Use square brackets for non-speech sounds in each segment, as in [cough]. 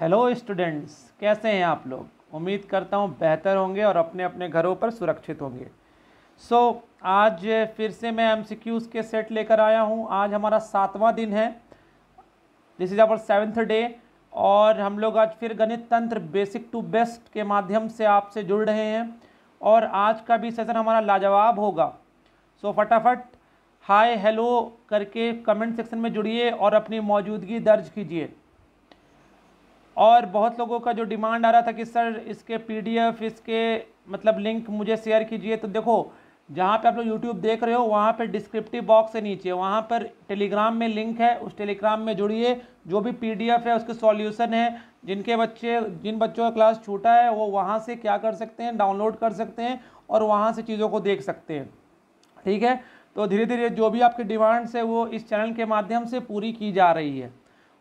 hello students कैसे हैं आप लोग उम्मीद करता हूँ बेहतर होंगे और अपने अपने घरों पर सुरक्षित होंगे सो so, आज फिर से मैं एम के सेट लेकर आया हूँ आज हमारा सातवां दिन है this is our seventh day और हम लोग आज फिर गणित तंत्र बेसिक टू बेस्ट के माध्यम से आपसे जुड़ रहे हैं और आज का भी सेशन हमारा लाजवाब होगा सो so, फटाफट हाय हेलो करके कमेंट सेक्शन में जुड़िए और अपनी मौजूदगी दर्ज कीजिए और बहुत लोगों का जो डिमांड आ रहा था कि सर इसके पीडीएफ इसके मतलब लिंक मुझे शेयर कीजिए तो देखो जहाँ पे आप लोग यूट्यूब देख रहे हो वहाँ पे डिस्क्रिप्टिव बॉक्स है नीचे वहाँ पर टेलीग्राम में लिंक है उस टेलीग्राम में जुड़िए जो भी पीडीएफ है उसके सॉल्यूशन है जिनके बच्चे जिन बच्चों का क्लास छूटा है वो वहाँ से क्या कर सकते हैं डाउनलोड कर सकते हैं और वहाँ से चीज़ों को देख सकते हैं ठीक है तो धीरे धीरे जो भी आपकी डिमांड्स है वो इस चैनल के माध्यम से पूरी की जा रही है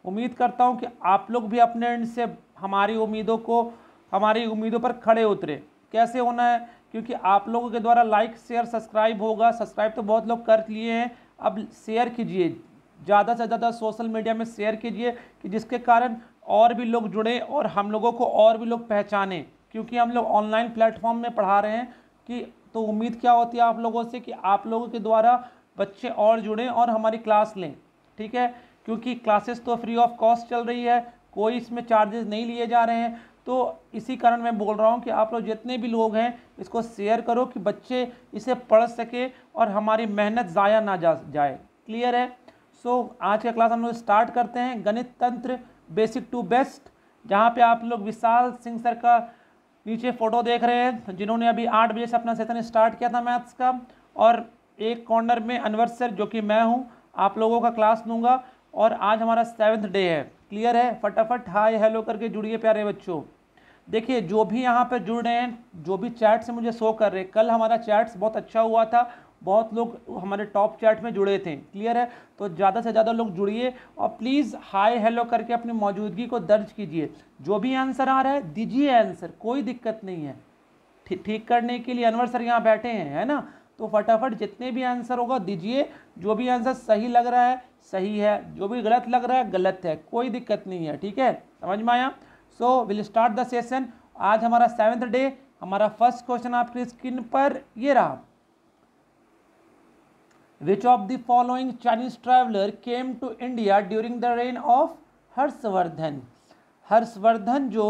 उम्मीद करता हूँ कि आप लोग भी अपने एंड से हमारी उम्मीदों को हमारी उम्मीदों पर खड़े उतरे कैसे होना है क्योंकि आप लोगों के द्वारा लाइक शेयर सब्सक्राइब होगा सब्सक्राइब तो बहुत लोग कर लिए हैं अब शेयर कीजिए ज़्यादा से ज़्यादा सोशल मीडिया में शेयर कीजिए कि जिसके कारण और भी लोग जुड़े और हम लोगों को और भी लोग पहचाने क्योंकि हम लोग ऑनलाइन प्लेटफॉर्म में पढ़ा रहे हैं कि तो उम्मीद क्या होती है आप लोगों से कि आप लोगों के द्वारा बच्चे और जुड़ें और हमारी क्लास लें ठीक है क्योंकि क्लासेस तो फ्री ऑफ कॉस्ट चल रही है कोई इसमें चार्जेस नहीं लिए जा रहे हैं तो इसी कारण मैं बोल रहा हूँ कि आप लोग जितने भी लोग हैं इसको शेयर करो कि बच्चे इसे पढ़ सके और हमारी मेहनत ज़ाया ना जा जाए क्लियर है सो so, आज का क्लास हम लोग स्टार्ट करते हैं गणित तंत्र बेसिक टू बेस्ट जहाँ पे आप लोग विशाल सिंह सर का नीचे फ़ोटो देख रहे हैं जिन्होंने अभी आठ बजे से अपना सेशन स्टार्ट किया था मैथ्स का और एक कॉर्नर में अनवर सर जो कि मैं हूँ आप लोगों का क्लास लूँगा और आज हमारा सेवन्थ डे है क्लियर है फटाफट हाय हेलो करके जुड़िए प्यारे बच्चों देखिए जो भी यहाँ पर जुड़ रहे हैं जो भी चैट्स मुझे शो कर रहे हैं कल हमारा चैट्स बहुत अच्छा हुआ था बहुत लोग हमारे टॉप चैट में जुड़े थे क्लियर है तो ज़्यादा से ज़्यादा लोग जुड़िए और प्लीज़ हाय हेलो करके अपनी मौजूदगी को दर्ज कीजिए जो भी आंसर आ रहा है दीजिए आंसर कोई दिक्कत नहीं है ठीक करने के लिए अनवर सर यहाँ बैठे हैं है ना तो फटाफट जितने भी आंसर होगा दीजिए जो भी आंसर सही लग रहा है सही है जो भी गलत लग रहा है गलत है कोई दिक्कत नहीं है ठीक है समझ में आया so will start the session आज हमारा सेवेंथ डे हमारा फर्स्ट क्वेश्चन आपकी स्क्रीन पर ये रहा which of the following Chinese traveller came to India during the reign of Harshavardhan Harshavardhan जो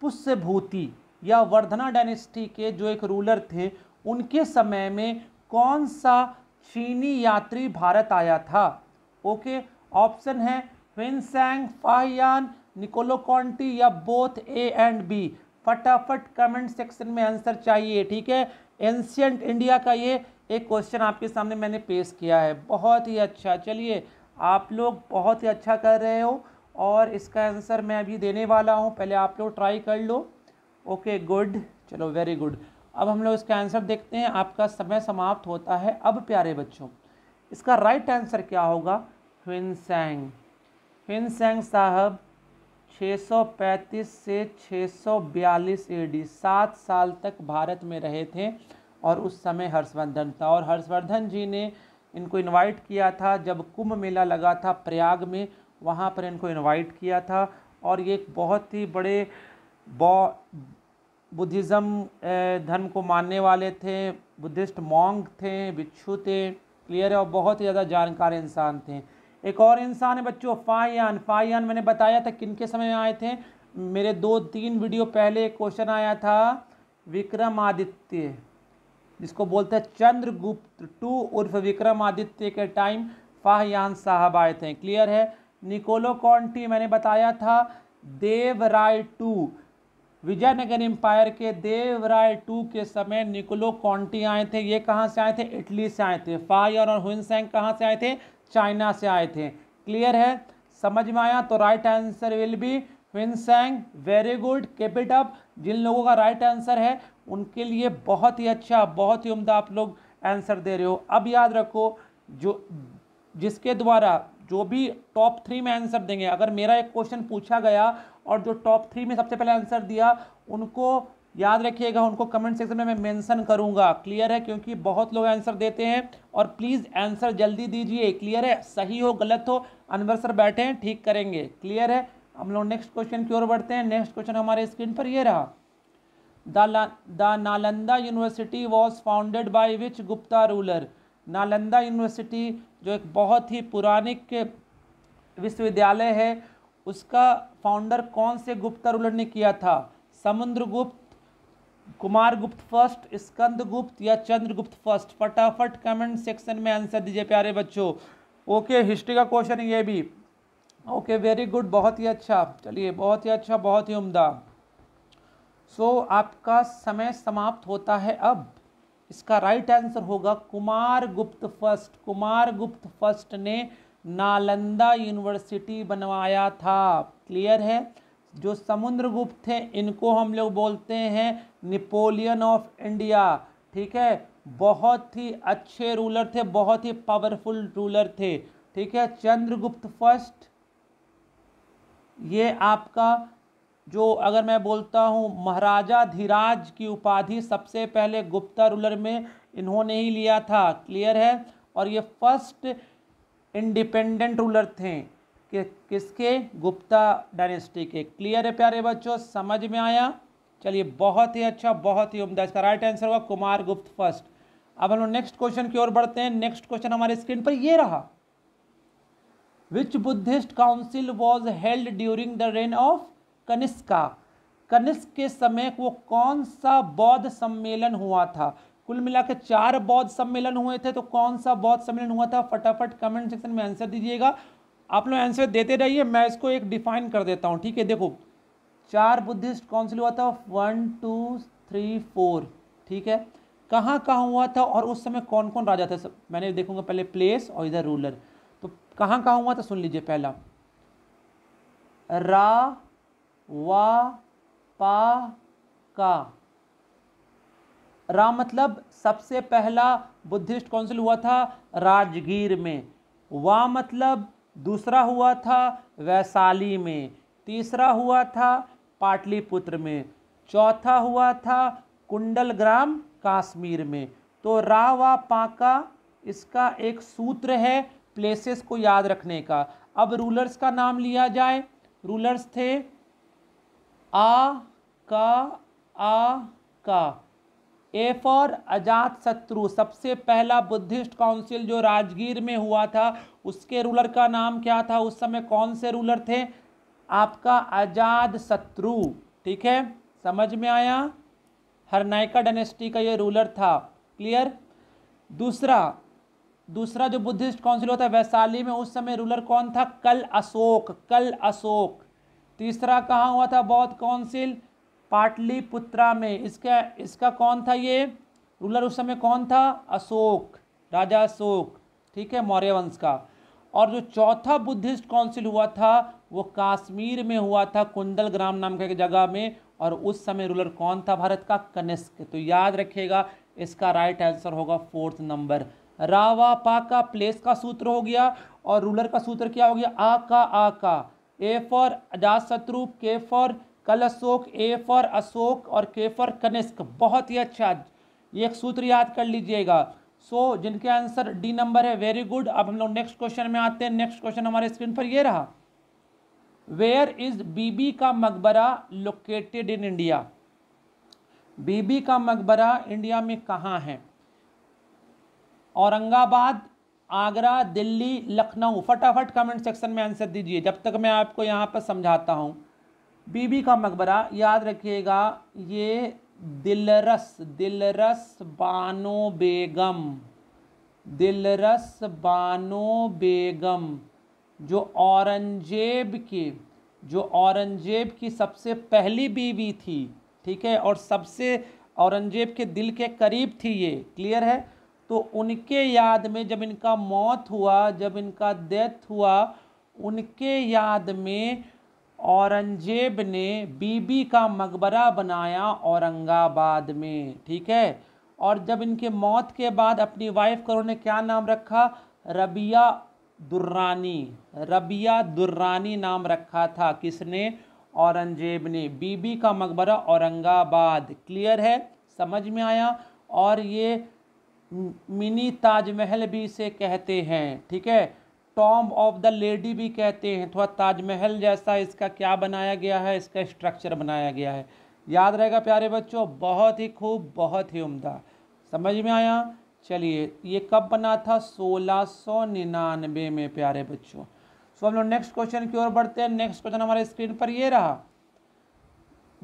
पुष्यभूति या वर्धना डायनेस्टी के जो एक रूलर थे उनके समय में कौन सा चीनी यात्री भारत आया था ओके ऑप्शन है विनसैंग फाहयान निकोलो कॉन्टी या बोथ ए एंड बी फटाफट कमेंट सेक्शन में आंसर चाहिए ठीक है एंशियंट इंडिया का ये एक क्वेश्चन आपके सामने मैंने पेश किया है बहुत ही अच्छा चलिए आप लोग बहुत ही अच्छा कर रहे हो और इसका आंसर मैं अभी देने वाला हूँ पहले आप लोग ट्राई कर लो ओके गुड चलो वेरी गुड अब हम लोग इसका आंसर देखते हैं आपका समय समाप्त होता है अब प्यारे बच्चों इसका राइट आंसर क्या होगा ह्विनसेंग ह्विनसेंग साहब 635 से 642 एडी सात साल तक भारत में रहे थे और उस समय हर्षवर्धन था और हर्षवर्धन जी ने इनको इनवाइट किया था जब कुंभ मेला लगा था प्रयाग में वहाँ पर इनको इनवाइट किया था और ये बहुत ही बड़े बौ बुद्धिज़्म धर्म को मानने वाले थे बुद्धिस्ट मॉन्ग थे बिच्छू थे क्लियर है और बहुत ही ज़्यादा जानकार इंसान थे एक और इंसान है बच्चों फायान फायान मैंने बताया था किन के समय में आए थे मेरे दो तीन वीडियो पहले एक क्वेश्चन आया था विक्रमादित्य जिसको बोलते हैं चंद्रगुप्त टू उर्फ विक्रमादित्य के टाइम फाहयान साहब आए थे क्लियर है निकोलो कॉन्टी मैंने बताया था देवराय टू विजयनगर एम्पायर के देवराय टू के समय निकोलो कॉन्टी आए थे ये कहाँ से आए थे इटली से आए थे फाहयान और हुसैंग कहाँ से आए थे चाइना से आए थे क्लियर है समझ में आया तो right answer will be Hiuen Tsang very good keep it up जिन लोगों का राइट आंसर है उनके लिए बहुत ही अच्छा बहुत ही उम्दा आप लोग आंसर दे रहे हो अब याद रखो जो जिसके द्वारा जो भी टॉप थ्री में आंसर देंगे अगर मेरा एक क्वेश्चन पूछा गया और जो टॉप थ्री में सबसे पहले आंसर दिया उनको याद रखिएगा उनको कमेंट सेक्शन में मैं मेंशन करूंगा क्लियर है क्योंकि बहुत लोग आंसर देते हैं और प्लीज़ आंसर जल्दी दीजिए क्लियर है सही हो गलत हो अनवर सर बैठे हैं ठीक करेंगे क्लियर है हम लोग नेक्स्ट क्वेश्चन की ओर बढ़ते हैं नेक्स्ट क्वेश्चन हमारे स्क्रीन पर ये रहा the Nalanda university was founded by which Gupta ruler Nalanda university जो एक बहुत ही पुरानिक विश्वविद्यालय है उसका फाउंडर कौन से गुप्ता रूलर ने किया था समुद्रगुप्त कुमार गुप्त फर्स्ट स्कंद गुप्त या चंद्रगुप्त फर्स्ट फटाफट कमेंट सेक्शन में आंसर दीजिए प्यारे बच्चों ओके हिस्ट्री का क्वेश्चन ये भी ओके वेरी गुड बहुत ही अच्छा चलिए बहुत ही अच्छा बहुत ही उम्दा सो so, आपका समय समाप्त होता है अब इसका राइट आंसर होगा कुमार गुप्त फर्स्ट कुमार गुप्त फर्स्ट ने नालंदा यूनिवर्सिटी बनवाया था क्लियर है जो समुद्रगुप्त थे इनको हम लोग बोलते हैं नेपोलियन ऑफ इंडिया ठीक है बहुत ही अच्छे रूलर थे बहुत ही पावरफुल रूलर थे ठीक है चंद्रगुप्त फर्स्ट ये आपका जो अगर मैं बोलता हूँ महाराजा धीराज की उपाधि सबसे पहले गुप्ता रूलर में इन्होंने ही लिया था क्लियर है और ये फर्स्ट इंडिपेंडेंट रूलर थे कि किसके गुप्ता डायनेस्टी के क्लियर है प्यारे बच्चों समझ में आया चलिए बहुत ही अच्छा बहुत ही उम्दा इसका राइट आंसर होगा कुमार गुप्त फर्स्ट अब हम लोग नेक्स्ट क्वेश्चन की ओर बढ़ते हैं नेक्स्ट क्वेश्चन हमारे स्क्रीन पर ये रहा which Buddhist council was held during the reign of Kanishka Kanishka के समय वो कौन सा बौद्ध सम्मेलन हुआ था कुल मिलाकर चार बौद्ध सम्मेलन हुए थे तो कौन सा बौद्ध सम्मेलन हुआ था फटाफट कमेंट सेक्शन में आंसर दीजिएगा आप लोग आंसर देते रहिए मैं इसको एक डिफाइन कर देता हूँ ठीक है देखो चार बुद्धिस्ट काउंसिल हुआ था वन टू थ्री फोर ठीक है कहाँ कहाँ हुआ था और उस समय कौन कौन राजा था सब मैंने देखूंगा पहले प्लेस और इधर रूलर तो कहाँ कहाँ हुआ था सुन लीजिए पहला रा वा पा का रा मतलब सबसे पहला बुद्धिस्ट काउंसिल हुआ था राजगीर में वा मतलब दूसरा हुआ था वैशाली में तीसरा हुआ था पाटलिपुत्र में चौथा हुआ था कुंडल ग्राम काश्मीर में तो रा व पाका इसका एक सूत्र है प्लेसेस को याद रखने का अब रूलर्स का नाम लिया जाए रूलर्स थे आ का आ का ए फॉर अजात शत्रु सबसे पहला बुद्धिस्ट काउंसिल जो राजगीर में हुआ था उसके रूलर का नाम क्या था उस समय कौन से रूलर थे आपका आजाद शत्रु ठीक है समझ में आया नायका डेनेस्टी का ये रूलर था क्लियर दूसरा दूसरा जो बुद्धिस्ट काउंसिल होता है वैशाली में उस समय रूलर कौन था कल अशोक कल अशोक तीसरा कहाँ हुआ था बौद्ध काउंसिल पाटलिपुत्रा में इसका इसका कौन था ये रूलर उस समय कौन था अशोक राजा अशोक ठीक है मौर्य वंश का और जो चौथा बुद्धिस्ट काउंसिल हुआ था वो काश्मीर में हुआ था कुंदल ग्राम नाम के जगह में और उस समय रूलर कौन था भारत का कनिष्क तो याद रखिएगा इसका राइट आंसर होगा फोर्थ नंबर रावा पा का प्लेस का सूत्र हो गया और रूलर का सूत्र क्या हो गया आ का आ का ए फॉर अजात शत्रु के फॉर कल अशोक ए फॉर अशोक और के फॉर कनिष्क बहुत ही अच्छा एक सूत्र याद कर लीजिएगा सो so, जिनके आंसर डी नंबर है वेरी गुड अब हम लोग नेक्स्ट क्वेश्चन में आते हैं नेक्स्ट क्वेश्चन हमारे स्क्रीन पर ये रहा वेयर इज बीबी का मकबरा लोकेटेड इन इंडिया बीबी का मकबरा इंडिया में कहाँ है औरंगाबाद आगरा दिल्ली लखनऊ फटाफट कमेंट सेक्शन में आंसर दीजिए जब तक मैं आपको यहाँ पर समझाता हूँ बीबी का मकबरा याद रखिएगा ये दिलरस दिलरस बानो बेगम दिलरस बानो बेगम जो औरंगजेब के जो औरंगजेब की सबसे पहली बीवी थी ठीक है और सबसे औरंगजेब के दिल के करीब थी ये क्लियर है तो उनके याद में जब इनका मौत हुआ जब इनका डेथ हुआ उनके याद में औरंगजेब ने बीबी का मकबरा बनाया औरंगाबाद में ठीक है और जब इनके मौत के बाद अपनी वाइफ को उन्होंने क्या नाम रखा रबिया दुर्रानी रबिया दुर्रानी नाम रखा था किसने औरंगजेब ने बीबी का मकबरा औरंगाबाद क्लियर है समझ में आया और ये मिनी ताजमहल भी इसे कहते हैं ठीक है टॉम ऑफ द लेडी भी कहते हैं थोड़ा ताजमहल जैसा इसका क्या बनाया गया है इसका स्ट्रक्चर बनाया गया है याद रहेगा प्यारे बच्चों बहुत ही खूब बहुत ही उम्दा समझ में आया चलिए ये कब बना था सोलह सौ निन्यानवे में प्यारे बच्चों सो हम लोग नेक्स्ट क्वेश्चन की ओर बढ़ते हैं नेक्स्ट क्वेश्चन हमारे स्क्रीन पर ये रहा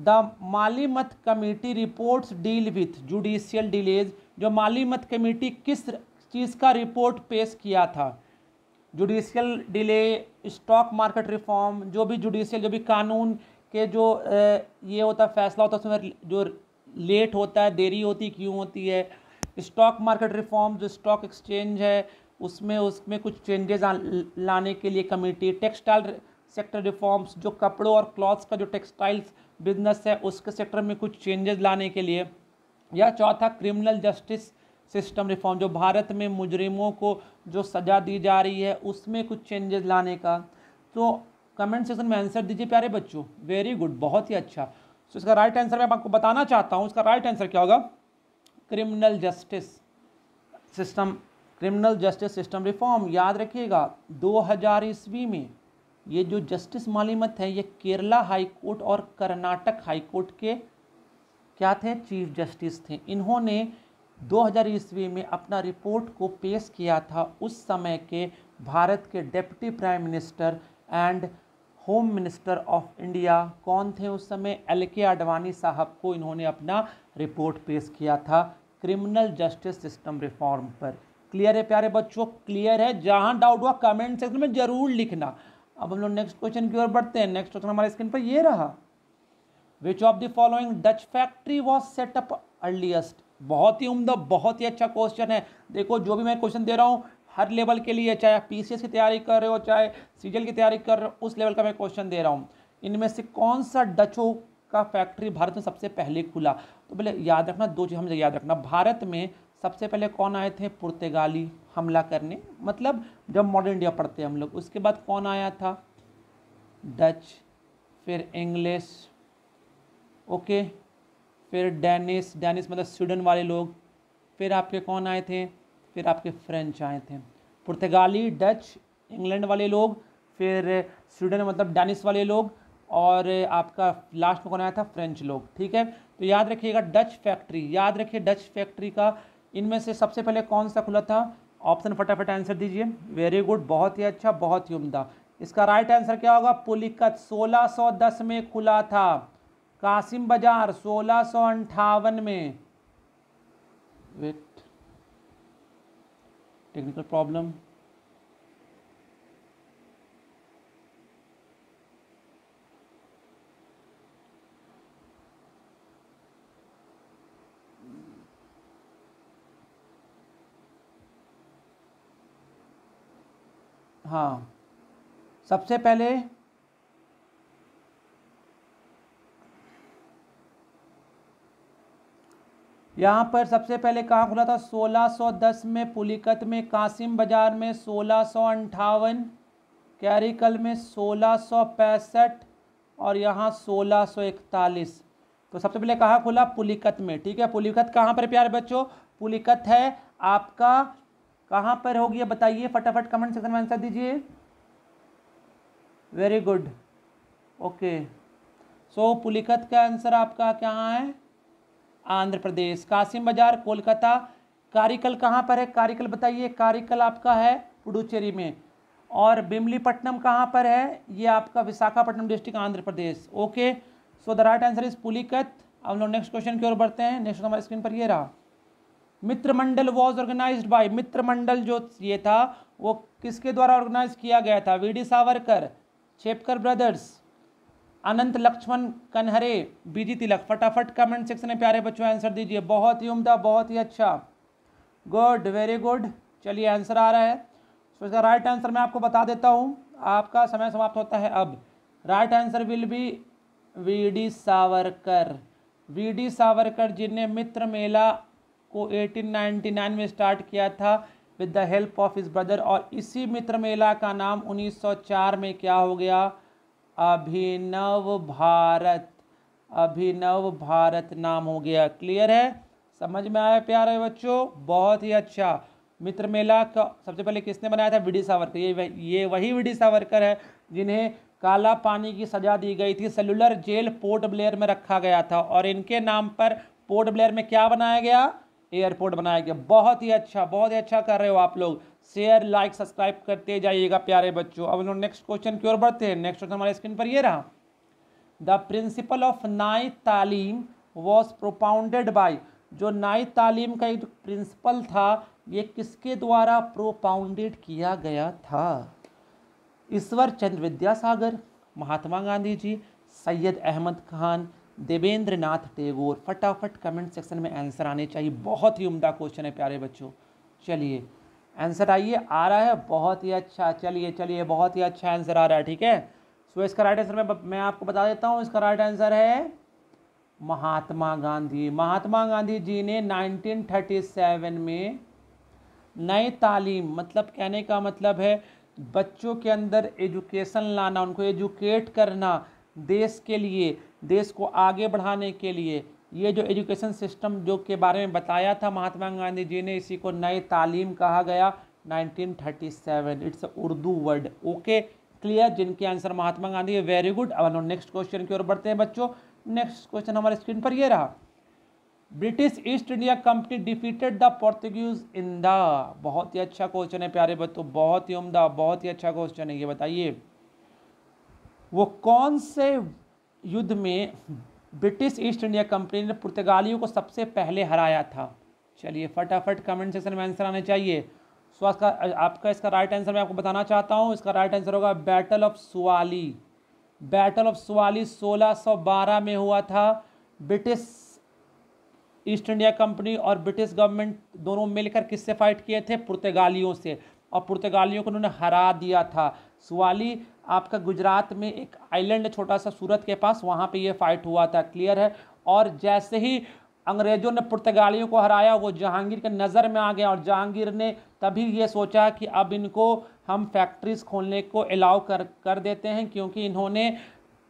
the Malimath committee reports deal with judicial delays जो माली मत कमेटी किस चीज़ का रिपोर्ट पेश किया था judicial delay stock market reform जो भी जुडिशियल जो भी कानून के जो ये होता है फैसला होता है उसमें जो लेट होता है देरी होती क्यों होती है स्टॉक मार्केट रिफॉर्म जो स्टॉक एक्सचेंज है उसमें उसमें कुछ चेंजेस लाने के लिए कमेटी टेक्सटाइल सेक्टर रिफॉर्म्स जो कपड़ों और क्लॉथ्स का जो टेक्सटाइल्स बिजनेस है उसके सेक्टर में कुछ चेंजेस लाने के लिए या चौथा क्रिमिनल जस्टिस सिस्टम रिफॉर्म जो भारत में मुजरिमों को जो सज़ा दी जा रही है उसमें कुछ चेंजेस लाने का तो कमेंट सेक्शन में आंसर दीजिए प्यारे बच्चों वेरी गुड बहुत ही अच्छा तो इसका राइट आंसर मैं आपको बताना चाहता हूँ इसका राइट आंसर क्या होगा criminal justice system criminal justice system reform याद रखिएगा दो ईस्वी में ये जो जस्टिस मालिमत है ये केरला हाई कोर्ट और कर्नाटक हाई कोर्ट के क्या थे चीफ जस्टिस थे इन्होंने 2000 ईस्वी में अपना रिपोर्ट को पेश किया था उस समय के भारत के deputy prime minister and home minister of India कौन थे उस समय एल के आडवाणी साहब को इन्होंने अपना रिपोर्ट पेश किया था क्रिमिनल जस्टिस सिस्टम रिफॉर्म पर क्लियर है प्यारे बच्चों क्लियर है जहाँ डाउट हुआ कमेंट सेक्शन में ज़रूर लिखना अब हम लोग नेक्स्ट क्वेश्चन की ओर बढ़ते हैं नेक्स्ट क्वेश्चन हमारे स्क्रीन पर ये रहा which of the following Dutch factory was set up earliest बहुत ही उम्दा बहुत ही अच्छा क्वेश्चन है देखो जो भी मैं क्वेश्चन दे रहा हूँ हर लेवल के लिए चाहे आप पी की तैयारी कर रहे हो चाहे सी की तैयारी कर रहे हो उस लेवल का मैं क्वेश्चन दे रहा हूँ इनमें से कौन सा डचो का फैक्ट्री भारत में सबसे पहले खुला तो बोले याद रखना दो चीज़ हमें याद रखना भारत में सबसे पहले कौन आए थे पुर्तगाली हमला करने मतलब जब मॉडर्न इंडिया पढ़ते हैं हम लोग उसके बाद कौन आया था डच फिर इंग्लिश ओके फिर डेनिस डेनिस मतलब स्वीडन वाले लोग फिर आपके कौन आए थे फिर आपके फ्रेंच आए थे पुर्तगाली डच इंग्लैंड वाले लोग फिर स्वीडन मतलब डेनिस वाले लोग और आपका लास्ट में कौन आया था फ्रेंच लोग ठीक है तो याद रखिएगा डच फैक्ट्री याद रखिए डच फैक्ट्री का इनमें से सबसे पहले कौन सा खुला था ऑप्शन फटाफट आंसर दीजिए वेरी गुड बहुत ही अच्छा बहुत ही उमदा इसका राइट आंसर क्या होगा पुलिकत 1610 में खुला था कासिम बाजार सोलह सौ अंठावन में वेट टेक्निकल प्रॉब्लम हाँ सबसे पहले यहाँ पर सबसे पहले कहाँ खुला था 1610 में पुलिकत में कासिम बाजार में सोलह सौ अंठावन कैरिकल में सोलह सौ पैंसठ और यहाँ सोलह सौ इकतालीस तो सबसे पहले कहाँ खुला पुलिकत में ठीक है पुलिकत कहाँ पर प्यारे बच्चों पुलिकत है आपका कहाँ पर होगी गया बताइए फटाफट कमेंट सेक्शन में आंसर दीजिए very good okay so Pulicat का आंसर आपका क्या है आंध्र प्रदेश कासिम बाजार कोलकाता कारिकल कहाँ पर है कारिकल बताइए कारिकल आपका है पुडुचेरी में और बिमलीपट्टनम कहाँ पर है ये आपका Visakhapatnam district Andhra Pradesh okay so the right answer is Pulicat अब लोग नेक्स्ट क्वेश्चन की ओर बढ़ते हैं नेक्स्ट हमारे स्क्रीन पर ये रहा Mitra Mandal was organised by Mitra Mandal जो ये था वो किसके द्वारा ऑर्गेनाइज किया गया था V D Savarkar Chapekar brothers Anant Laxman Kanhere B G Tilak फटाफट कमेंट सेक्शन में प्यारे बच्चों आंसर दीजिए बहुत ही उम्दा बहुत ही अच्छा गुड वेरी गुड चलिए आंसर आ रहा है तो इसका राइट आंसर मैं आपको बता देता हूँ आपका समय समाप्त होता है अब right answer will be V D Savarkar V D Savarkar जिनने मित्र मेला को 1899 में स्टार्ट किया था with the help of his brother और इसी मित्र मेला का नाम 1904 में क्या हो गया अभिनव भारत अभिनव भारत नाम हो गया क्लियर है समझ में आया प्यारे बच्चों बहुत ही अच्छा मित्र मेला का सबसे पहले किसने बनाया था विडी सावरकर ये ये वही विडी सावरकर है जिन्हें काला पानी की सजा दी गई थी सेलुलर जेल पोर्ट ब्लेयर में रखा गया था और इनके नाम पर पोर्ट ब्लेयर में क्या बनाया गया एयरपोर्ट बनाया गया बहुत ही अच्छा बहुत ही अच्छा कर रहे हो आप लोग शेयर लाइक सब्सक्राइब करते जाइएगा प्यारे बच्चों अब लोग नेक्स्ट क्वेश्चन की ओर बढ़ते हैं नेक्स्ट क्वेश्चन हमारे स्क्रीन पर ये रहा द प्रिंसिपल ऑफ नाई तालीम वॉज प्रोपाउंडेड बाई जो नाई तालीम का एक प्रिंसिपल था ये किसके द्वारा प्रोपाउंडेड किया गया था ईश्वर चंद्र विद्यासागर महात्मा गांधी जी सैयद अहमद खान देवेंद्र नाथ टेगोर फटाफट कमेंट सेक्शन में आंसर आने चाहिए बहुत ही उम्दा क्वेश्चन है प्यारे बच्चों चलिए आंसर आइए आ रहा है बहुत ही अच्छा चलिए चलिए बहुत ही अच्छा आंसर आ रहा है ठीक है सो इसका राइट आंसर मैं मैं आपको बता देता हूँ इसका राइट आंसर है महात्मा गांधी महात्मा गांधी जी ने 1937 में नई तालीम मतलब कहने का मतलब है बच्चों के अंदर एजुकेशन लाना उनको एजुकेट करना देश के लिए देश को आगे बढ़ाने के लिए ये जो एजुकेशन सिस्टम जो के बारे में बताया था महात्मा गांधी जी ने इसी को नए तालीम कहा गया 1937 it's Urdu word okay clear जिनके answer Mahatma Gandhi very good अब हम नेक्स्ट क्वेश्चन की ओर बढ़ते हैं बच्चों नेक्स्ट क्वेश्चन हमारे स्क्रीन पर ये रहा British East India Company defeated the Portuguese in the बहुत ही अच्छा क्वेश्चन है प्यारे बच्चों बहुत ही उमदा बहुत ही अच्छा क्वेश्चन है ये बताइए वो कौन से युद्ध में ब्रिटिश ईस्ट इंडिया कंपनी ने पुर्तगालियों को सबसे पहले हराया था चलिए फटाफट कमेंट सेक्शन में आंसर आने चाहिए सो इसका आपका इसका राइट आंसर मैं आपको बताना चाहता हूँ इसका राइट आंसर होगा battle of Suvali battle of Suvali 1612 में हुआ था ब्रिटिश ईस्ट इंडिया कंपनी और ब्रिटिश गवर्नमेंट दोनों मिलकर किससे फाइट किए थे पुर्तगालियों से और पुर्तगालियों को उन्होंने हरा दिया था सुवाली आपका गुजरात में एक आइलैंड है छोटा सा सूरत के पास वहाँ पे ये फाइट हुआ था क्लियर है और जैसे ही अंग्रेजों ने पुर्तगालियों को हराया वो जहांगीर के नज़र में आ गया और जहांगीर ने तभी ये सोचा कि अब इनको हम फैक्ट्रीज खोलने को अलाउ कर कर देते हैं क्योंकि इन्होंने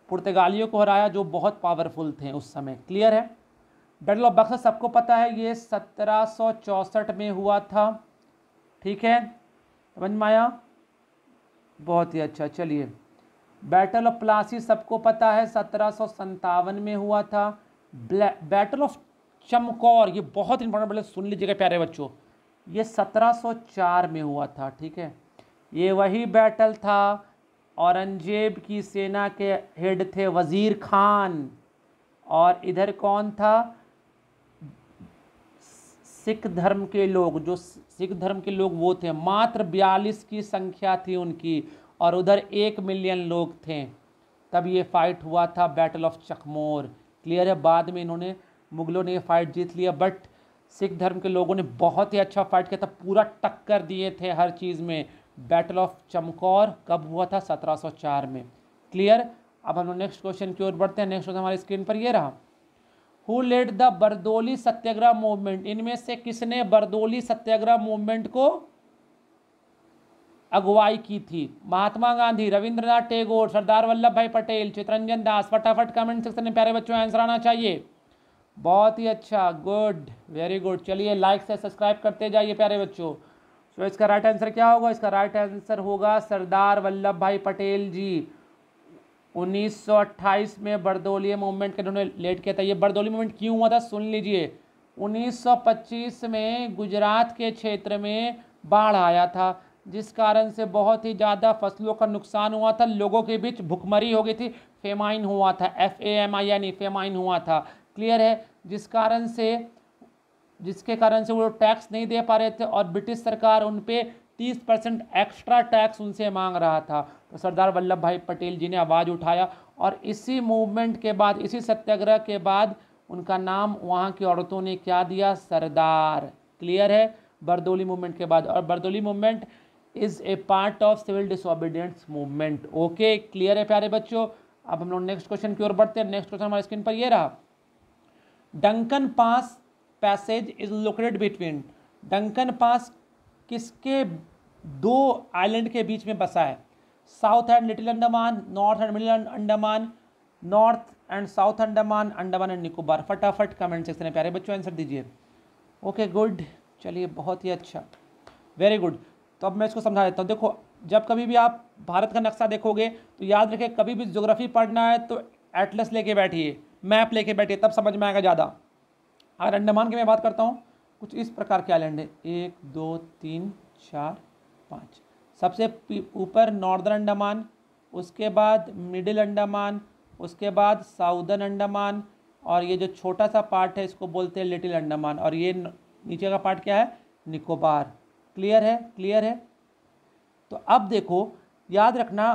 पुर्तगालियों को हराया जो बहुत पावरफुल थे उस समय क्लियर है बैटल ऑफ बक्सर सबको पता है ये सत्रह में हुआ था ठीक है समझ माया बहुत ही अच्छा चलिए बैटल ऑफ प्लासी सबको पता है सत्रह में हुआ था बैटल ऑफ चमकौर ये बहुत इंपॉर्टेंट बोले सुन लीजिएगा प्यारे बच्चों ये 1704 में हुआ था ठीक है ये वही बैटल था औरंगजेब की सेना के हेड थे वज़ीर खान और इधर कौन था सिख धर्म के लोग जो सिख धर्म के लोग वो थे मात्र बयालीस की संख्या थी उनकी और उधर एक मिलियन लोग थे तब ये फाइट हुआ था बैटल ऑफ चकमोर क्लियर है बाद में इन्होंने मुगलों ने ये फाइट जीत लिया बट सिख धर्म के लोगों ने बहुत ही अच्छा फाइट किया था पूरा टक्कर दिए थे हर चीज़ में बैटल ऑफ चमकौर कब हुआ था 1704 में क्लियर अब हम नेक्स्ट क्वेश्चन की ओर बढ़ते हैं नेक्स्ट क्वेश्चन हमारी स्क्रीन पर ये रहा who led the Bardoli Satyagraha movement इनमें से किसने बरदोली सत्याग्रह मूवमेंट को अगुवाई की थी महात्मा गांधी रविंद्रनाथ टैगोर सरदार वल्लभ भाई पटेल चितरंजन दास फटाफट कमेंट सेक्शन में प्यारे बच्चों आंसर आना चाहिए बहुत ही अच्छा गुड वेरी गुड चलिए लाइक से सब्सक्राइब करते जाइए प्यारे बच्चों सो so, इसका राइट आंसर क्या होगा इसका राइट आंसर होगा सरदार वल्लभ भाई पटेल जी 1928 में बर्दोलिया मूवमेंट के उन्होंने लेट किया था ये बर्दोली मूवमेंट क्यों हुआ था सुन लीजिए 1925 में गुजरात के क्षेत्र में बाढ़ आया था जिस कारण से बहुत ही ज़्यादा फसलों का नुकसान हुआ था लोगों के बीच भुखमरी हो गई थी फेमाइन हुआ था एफ ए एम आई यानी फेमाइन हुआ था क्लियर है जिस कारण से जिसके कारण से वो टैक्स नहीं दे पा रहे थे और ब्रिटिश सरकार उन पर तीस परसेंट एक्स्ट्रा टैक्स उनसे मांग रहा था तो सरदार वल्लभ भाई पटेल जी ने आवाज़ उठाया और इसी मूवमेंट के बाद इसी सत्याग्रह के बाद उनका नाम वहाँ की औरतों ने क्या दिया सरदार क्लियर है बरदोली मूवमेंट के बाद और Bardoli movement is a part of civil disobedience movement okay clear है प्यारे बच्चों अब हम लोग नेक्स्ट क्वेश्चन की ओर बढ़ते हैं नेक्स्ट क्वेश्चन हमारे स्क्रीन पर ये रहा Duncan Pass passage is located between Duncan Pass किसके दो आइलैंड के बीच में बसा है South and Little Andaman North and Middle Andaman North and South Andaman Andaman and Nicobar फटाफट कमेंट सेक्शन में प्यारे बच्चों आंसर दीजिए ओके गुड चलिए बहुत ही अच्छा वेरी गुड तो अब मैं इसको समझा देता हूँ देखो जब कभी भी आप भारत का नक्शा देखोगे तो याद रखे कभी भी जोग्राफी पढ़ना है तो एटलस लेके बैठिए मैप लेके बैठिए तब समझ में आएगा ज़्यादा अगर अंडमान की मैं बात करता हूँ कुछ इस प्रकार के आइलैंड है एक दो तीन चार पाँच सबसे ऊपर नॉर्दर्न अंडमान उसके बाद मिडिल अंडमान उसके बाद साउदर्न अंडमान और ये जो छोटा सा पार्ट है इसको बोलते हैं लिटिल अंडमान और ये नीचे का पार्ट क्या है निकोबार क्लियर है क्लियर है तो अब देखो याद रखना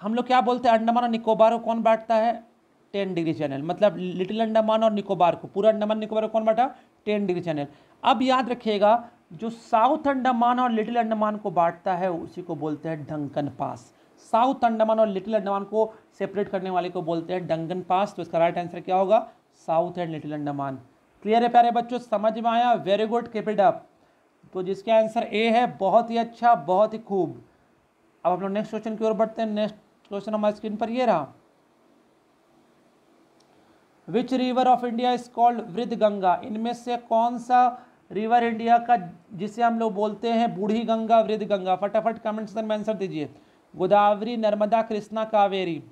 हम लोग क्या बोलते हैं अंडमान और निकोबार को कौन बांटता है टेन डिग्री चैनल मतलब लिटिल अंडमान और निकोबार को पूरा अंडमान निकोबार को कौन बांटा टेन डिग्री चैनल अब याद रखिएगा जो साउथ अंडमान और लिटिल अंडमान को बांटता है उसी को बोलते हैं डंकन पास साउथ अंडमान और लिटिल अंडमान को सेपरेट करने वाले को बोलते हैं डंकन पास तो इसका राइट आंसर क्या होगा South and Little Andaman clear है प्यारे बच्चों समझ में आया वेरी गुड कीप अप तो जिसका आंसर ए है बहुत ही अच्छा बहुत ही खूब अब हम लोग नेक्स्ट क्वेश्चन की ओर बढ़ते हैं नेक्स्ट क्वेश्चन हमारे स्क्रीन पर ये रहा which river of India is called Vriddha Ganga इनमें से कौन सा रिवर इंडिया का जिसे हम लोग बोलते हैं बूढ़ी गंगा वृद्ध गंगा फटाफट कमेंट सेक्शन में आंसर दीजिए Godavari Narmada Krishna Kaveri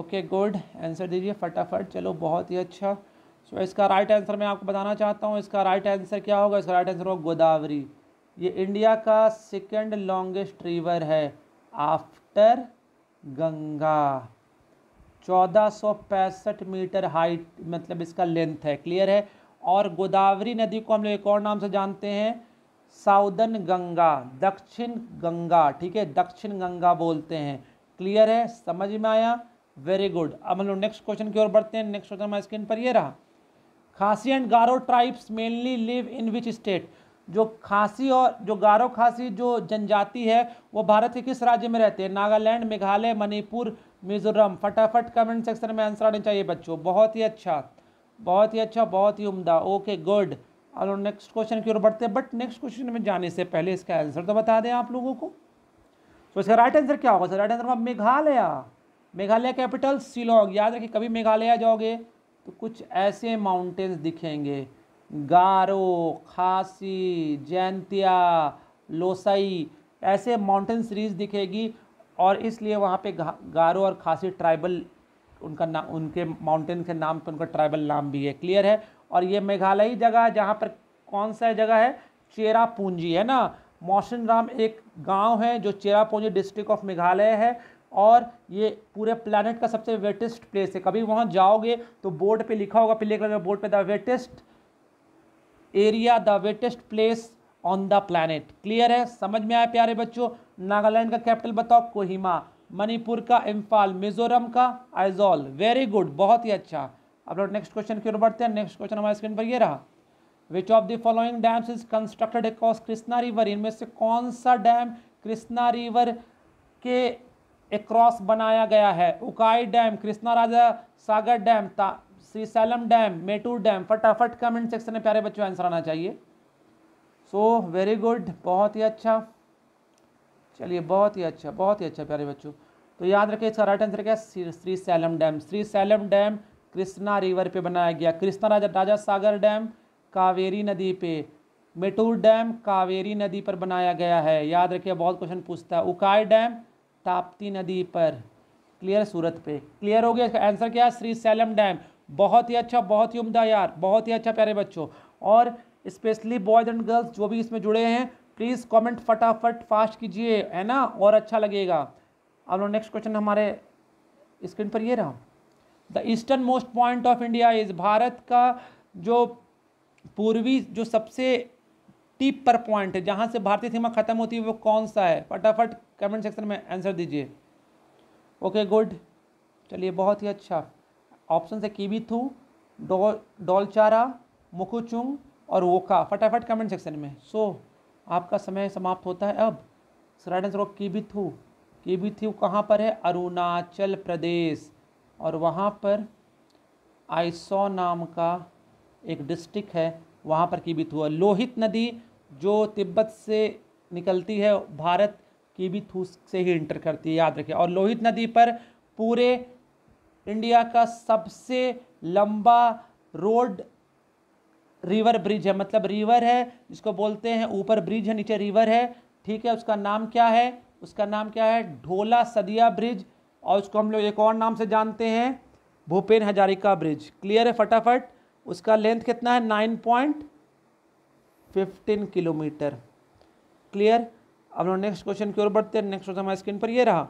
okay good answer दीजिए फटाफट चलो बहुत ही अच्छा सो so, इसका राइट आंसर मैं आपको बताना चाहता हूँ इसका राइट आंसर क्या होगा इसका राइट आंसर होगा गोदावरी ये इंडिया का सेकेंड लॉन्गेस्ट रिवर है आफ्टर गंगा चौदह सौ पैंसठ मीटर हाइट मतलब इसका लेंथ है क्लियर है और गोदावरी नदी को हम लोग एक और नाम से जानते हैं साउदन गंगा दक्षिण गंगा ठीक है दक्षिण गंगा बोलते हैं क्लियर है समझ में आया वेरी गुड अब हम लोग नेक्स्ट क्वेश्चन की ओर बढ़ते हैं नेक्स्ट क्वेश्चन हमारे स्क्रीन पर ये रहा Khasi and Garo tribes mainly live in which state जो खासी और जो गारो खासी जो जनजाति है वो भारत के किस राज्य में रहते हैं नागालैंड मेघालय मणिपुर मिजोरम फटाफट कमेंट सेक्शन में आंसर आने चाहिए बच्चों बहुत ही अच्छा बहुत ही अच्छा बहुत ही उम्दा ओके गुड और नेक्स्ट क्वेश्चन की ओर बढ़ते हैं बट नेक्स्ट क्वेश्चन में जाने से पहले इसका आंसर तो बता दें आप लोगों को तो इसका राइट आंसर क्या होगा सर राइट आंसर होगा मेघालय मेघालय कैपिटल शिलोंग याद रखिए कभी मेघालय जाओगे तो कुछ ऐसे माउंटेन्स दिखेंगे गारो खासी जैनतिया लोसई ऐसे माउंटेन सीरीज दिखेगी और इसलिए वहाँ पे गारो और खासी ट्राइबल उनका ना उनके माउंटेन के नाम पर उनका ट्राइबल नाम भी है क्लियर है और ये मेघालय ही जगह है जहाँ पर कौन सा जगह है चेरापूंजी है ना मौसन राम एक गांव है जो चेरापूंजी डिस्ट्रिक्ट ऑफ मेघालय है और ये पूरे प्लानट का सबसे वेटेस्ट प्लेस है कभी वहाँ जाओगे तो बोर्ड पर लिखा होगा पीले कलर बोर्ड पे the wettest area the wettest place on the planet clear है समझ में आया प्यारे बच्चों नागालैंड का कैपिटल बताओ कोहिमा मणिपुर का इम्फाल मिजोरम का आइजोल वेरी गुड बहुत ही अच्छा अब लोग नेक्स्ट क्वेश्चन की ओर बढ़ते हैं नेक्स्ट क्वेश्चन हमारे स्क्रीन पर ये रहा which of the following dams is constructed across Krishna river इनमें से कौन सा डैम कृष्णा रिवर के अक्रॉस बनाया गया है Ukai dam Krishna Raja Sagar dam Srisailam dam Mettur dam फटाफट कमेंट सेक्शन में प्यारे बच्चों आंसर आना चाहिए सो वेरी गुड बहुत ही अच्छा चलिए बहुत ही अच्छा बहुत ही अच्छा प्यारे बच्चों तो याद रखें इसका राइट आंसर क्या है Srisailam dam Srisailam dam Krishna river पे बनाया गया कृष्णा राजा राजा सागर डैम कावेरी नदी पे मेटूर डैम कावेरी नदी पर बनाया गया है याद रखिए बहुत क्वेश्चन पूछता है उकाई डैम ताप्ती नदी पर क्लियर सूरत पे क्लियर हो गया इसका आंसर क्या है श्री सैलम डैम बहुत ही अच्छा बहुत ही उम्दा यार बहुत ही अच्छा प्यारे बच्चों और स्पेशली बॉयज़ एंड गर्ल्स जो भी इसमें जुड़े हैं प्लीज़ कमेंट फटाफट फास्ट कीजिए है ना और अच्छा लगेगा अब लोग नेक्स्ट क्वेश्चन हमारे स्क्रीन पर ये रहा the easternmost point of India is Bharat का जो पूर्वी जो सबसे टिप पर पॉइंट है जहाँ से भारतीय सीमा खत्म होती है वो कौन सा है फटाफट कमेंट सेक्शन में आंसर दीजिए ओके गुड चलिए बहुत ही अच्छा ऑप्शन है थू डोलचारा डौ, मुकुचुंग और वोका फटाफट कमेंट सेक्शन में सो so, आपका समय समाप्त होता है अब भी आंसर होगा भी कीबिथु कहाँ पर है अरुणाचल प्रदेश और वहाँ पर आइसो नाम का एक डिस्ट्रिक्ट है वहाँ पर कीबिथु है लोहित नदी जो तिब्बत से निकलती है भारत थू से ही इंटर करती है याद रखिए और लोहित नदी पर पूरे इंडिया का सबसे लंबा रोड रिवर ब्रिज है मतलब रिवर है जिसको बोलते हैं ऊपर ब्रिज है नीचे रिवर है ठीक है उसका नाम क्या है उसका नाम क्या है ढोला सदिया ब्रिज और उसको हम लोग एक और नाम से जानते हैं भूपेन हजारिका ब्रिज क्लियर है फटाफट उसका लेंथ कितना है nine point fifteen kilometre clear अब लोग नेक्स्ट क्वेश्चन की ओर बढ़ते हैं नेक्स्ट क्वेश्चन हमारे स्क्रीन पर ये रहा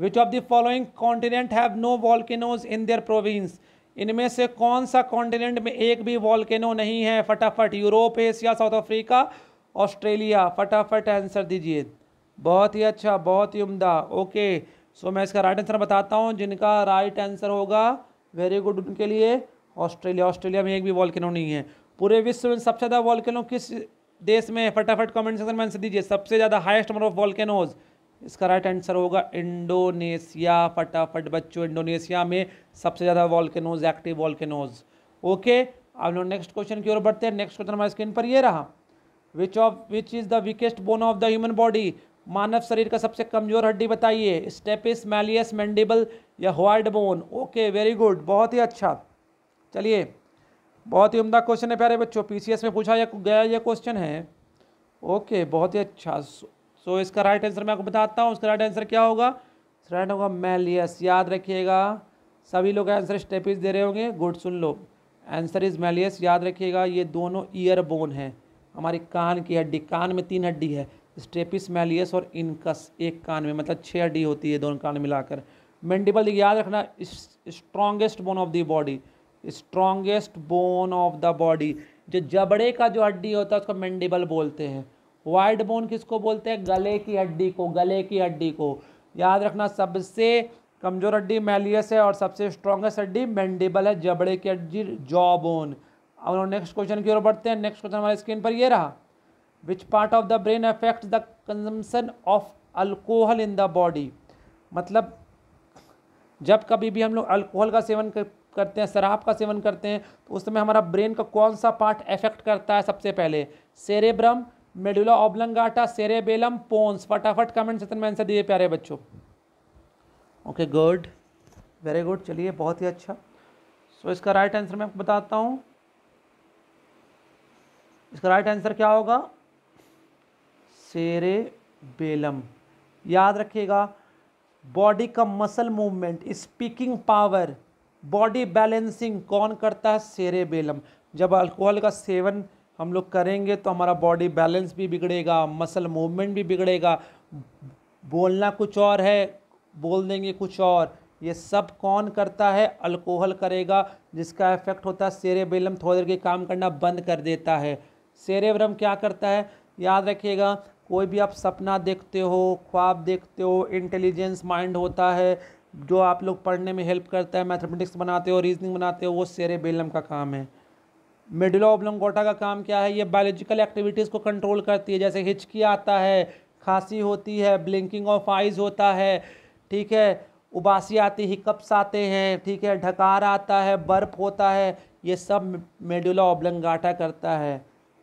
which of the following continent have no volcanoes in their province इनमें से कौन सा कॉन्टिनेंट में एक भी वॉल्केनो नहीं है फटाफट Europe Asia South Africa Australia फटाफट आंसर दीजिए बहुत ही अच्छा बहुत ही उम्दा ओके सो मैं इसका राइट आंसर बताता हूँ जिनका राइट आंसर होगा वेरी गुड उनके लिए ऑस्ट्रेलिया ऑस्ट्रेलिया में एक भी वॉल्केनो नहीं है पूरे विश्व में सबसे ज़्यादा वॉल्केनो किस देश में फटाफट कमेंट सेक्शन में आंसर दीजिए सबसे ज़्यादा हाइस्ट नंबर ऑफ वॉल्केनोज़ इसका राइट आंसर होगा इंडोनेशिया फटाफट बच्चों इंडोनेशिया में सबसे ज़्यादा वॉल्केनोज एक्टिव वॉल्केनोज ओके अब लोग नेक्स्ट क्वेश्चन की ओर बढ़ते हैं नेक्स्ट क्वेश्चन हमारे स्क्रीन पर ये रहा which of which is the weakest bone of the human body मानव शरीर का सबसे कमजोर हड्डी बताइए स्टेपिस मैलियस मैंडिबल या hyoid bone okay very good बहुत ही अच्छा चलिए बहुत ही उम्दा क्वेश्चन है प्यारे बच्चों पीसीएस में पूछा या गया यह क्वेश्चन है ओके बहुत ही अच्छा सो इसका राइट आंसर मैं आपको बताता हूँ उसका राइट आंसर क्या होगा राइट होगा मेलियस याद रखिएगा सभी लोग आंसर स्टेपिस दे रहे होंगे गुड सुन लो आंसर इज मेलियस याद रखिएगा ये दोनों ईयर बोन हैं हमारी कान की हड्डी कान में तीन हड्डी है स्टेपिस मेलियस और इनकस एक कान में मतलब छः हड्डी होती है दोनों कान मिलाकर मेंडिबल याद रखना strongest bone of the body strongest bone of the body जो जबड़े का जो हड्डी होता है उसको मेंडिबल बोलते हैं वाइड बोन किसको बोलते हैं गले की हड्डी को गले की हड्डी को याद रखना सबसे कमजोर हड्डी मेलियस है और सबसे स्ट्रॉन्गेस्ट हड्डी मैंडिबल है जबड़े की हड्डी जॉ बोन और नेक्स्ट क्वेश्चन की ओर बढ़ते हैं नेक्स्ट क्वेश्चन हमारे स्क्रीन पर ये रहा which part of the brain affect the consumption of alcohol in the body मतलब जब कभी भी हम लोग अल्कोहल का सेवन करते हैं शराब का सेवन करते हैं तो उस समय हमारा ब्रेन का कौन सा पार्ट अफेक्ट करता है सबसे पहले cerebrum medulla oblongata cerebellum pons फटाफट कमेंट सेक्शन में आंसर दीजिए प्यारे बच्चों ओके गुड वेरी गुड चलिए बहुत ही अच्छा सो so, इसका राइट आंसर मैं आपको बताता हूँ इसका राइट आंसर क्या होगा सेरे बेलम याद रखिएगा बॉडी का muscle movement speaking power body balancing कौन करता है सेरे बेलम जब अल्कोहल का सेवन हम लोग करेंगे तो हमारा बॉडी बैलेंस भी बिगड़ेगा मसल मूवमेंट भी बिगड़ेगा बोलना कुछ और है बोल देंगे कुछ और ये सब कौन करता है अल्कोहल करेगा जिसका इफेक्ट होता है सेरेबेलम थोड़ी देर के काम करना बंद कर देता है सेरेब्रम क्या करता है याद रखिएगा कोई भी आप सपना देखते हो ख्वाब देखते हो इंटेलिजेंस माइंड होता है जो आप लोग पढ़ने में हेल्प करता है मैथमेटिक्स बनाते हो रीजनिंग बनाते हो वो सेरेबेलम का काम है मिडिला ऑब्लंगोटा का काम क्या है ये बायोलॉजिकल एक्टिविटीज़ को कंट्रोल करती है जैसे हिचकी आता है खांसी होती है ब्लिंकिंग ऑफ आइज़ होता है ठीक है उबासी आती हिकप्स आते हैं ठीक है ढकार आता है बर्फ होता है ये सब मेडुला ऑब्लंगाटा करता है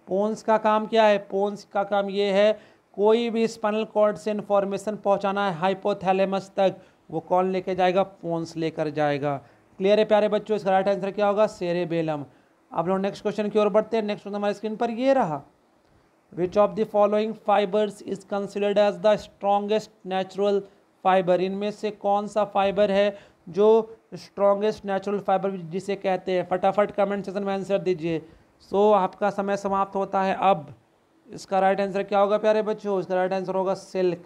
पोन्स का काम क्या है पोन्स का काम ये है कोई भी स्पाइनल कॉर्ड से इन्फॉर्मेशन पहुंचाना है हाइपोथैलेमस तक वो कौन लेके जाएगा पोन्स लेकर जाएगा क्लियर है प्यारे बच्चों इसका राइट आंसर क्या होगा सेरेबेलम अब लोग नेक्स्ट क्वेश्चन की ओर बढ़ते हैं नेक्स्ट क्वेश्चन हमारे स्क्रीन पर ये रहा which of the following fibres is considered as the strongest natural fibre इनमें से कौन सा फाइबर है जो स्ट्रॉन्गेस्ट नेचुरल फाइबर जिसे कहते हैं फटाफट कमेंट सेक्शन में आंसर दीजिए सो so, आपका समय समाप्त होता है अब इसका राइट आंसर क्या होगा प्यारे बच्चों इसका राइट आंसर होगा silk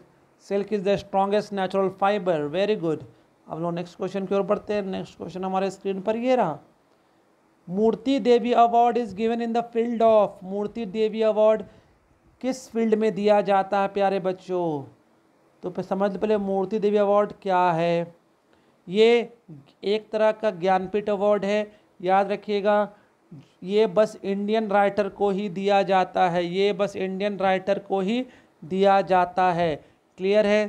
silk is the strongest natural fibre very good अब लोग नेक्स्ट क्वेश्चन की ओर बढ़ते हैं नेक्स्ट क्वेश्चन हमारे स्क्रीन पर ये रहा Moortidevi award is given in the field of Moortidevi award किस फील्ड में दिया जाता है प्यारे बच्चों तो समझ पहले मूर्ति देवी अवार्ड क्या है ये एक तरह का ज्ञानपीठ अवार्ड है याद रखिएगा ये बस इंडियन राइटर को ही दिया जाता है ये बस इंडियन राइटर को ही दिया जाता है क्लियर है